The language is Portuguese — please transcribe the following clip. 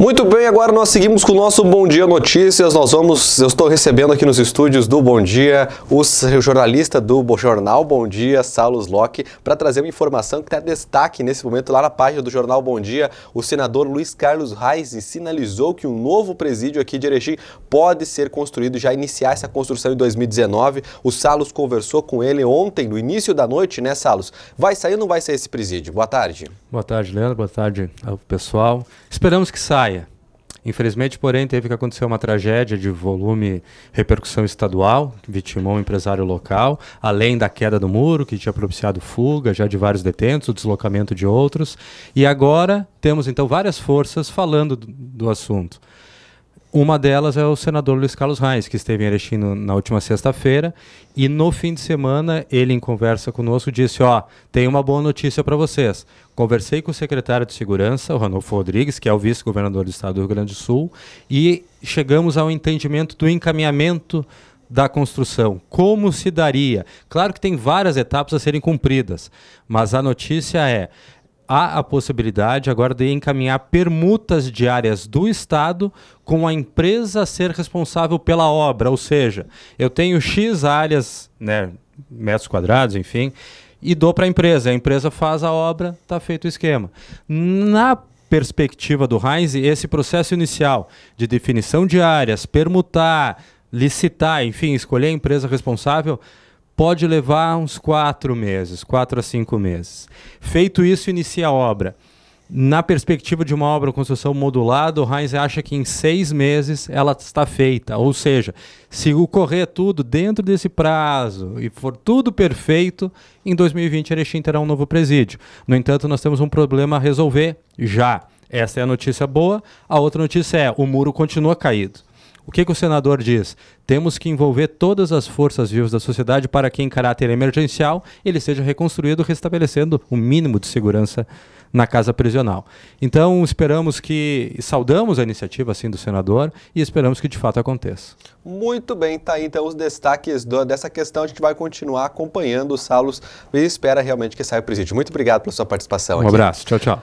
Muito bem, agora nós seguimos com o nosso Bom Dia Notícias. Nós vamos, eu estou recebendo aqui nos estúdios do Bom Dia o jornalista do jornal Bom Dia, Salos Locke, para trazer uma informação que está destaque nesse momento lá na página do jornal Bom Dia. O senador Luiz Carlos Reis sinalizou que um novo presídio aqui de Erechim pode ser construído, já iniciar essa construção em 2019. O Salos conversou com ele ontem, no início da noite, né, Salos? Vai sair ou não vai sair esse presídio? Boa tarde. Boa tarde, Leandro. Boa tarde ao pessoal. Esperamos que saia. Infelizmente, porém, teve que acontecer uma tragédia de volume repercussão estadual, que vitimou um empresário local, além da queda do muro, que tinha propiciado fuga já de vários detentos, o deslocamento de outros. E agora temos então várias forças falando do, do assunto. Uma delas é o senador Luiz Carlos Reis, que esteve em Erechim no, na última sexta-feira, e no fim de semana ele, em conversa conosco, disse: Ó, oh, tem uma boa notícia para vocês. Conversei com o secretário de Segurança, o Rodrigues, que é o vice-governador do estado do Rio Grande do Sul, e chegamos ao entendimento do encaminhamento da construção, como se daria. Claro que tem várias etapas a serem cumpridas, mas a notícia é, há a possibilidade agora de encaminhar permutas diárias do Estado com a empresa ser responsável pela obra. Ou seja, eu tenho X áreas, né, metros quadrados, enfim, e dou para a empresa. A empresa faz a obra, está feito o esquema. Na perspectiva do Heinz, esse processo inicial de definição de áreas, permutar, licitar, enfim, escolher a empresa responsável pode levar uns quatro meses, quatro a cinco meses. Feito isso, inicia a obra. Na perspectiva de uma obra construção modulada, o Heinz acha que em seis meses ela está feita. Ou seja, se ocorrer tudo dentro desse prazo e for tudo perfeito, em 2020 Erechim terá um novo presídio. No entanto, nós temos um problema a resolver já. Essa é a notícia boa. A outra notícia é: o muro continua caído. O que, que o senador diz? Temos que envolver todas as forças vivas da sociedade para que, em caráter emergencial, ele seja reconstruído, restabelecendo o um mínimo de segurança na casa prisional. Então, esperamos que saudamos a iniciativa assim do senador e esperamos que de fato aconteça. Muito bem, tá aí então os destaques do, dessa questão. A gente vai continuar acompanhando os salos e espera realmente que saia o presídio. Muito obrigado pela sua participação. Um aqui. abraço, tchau, tchau.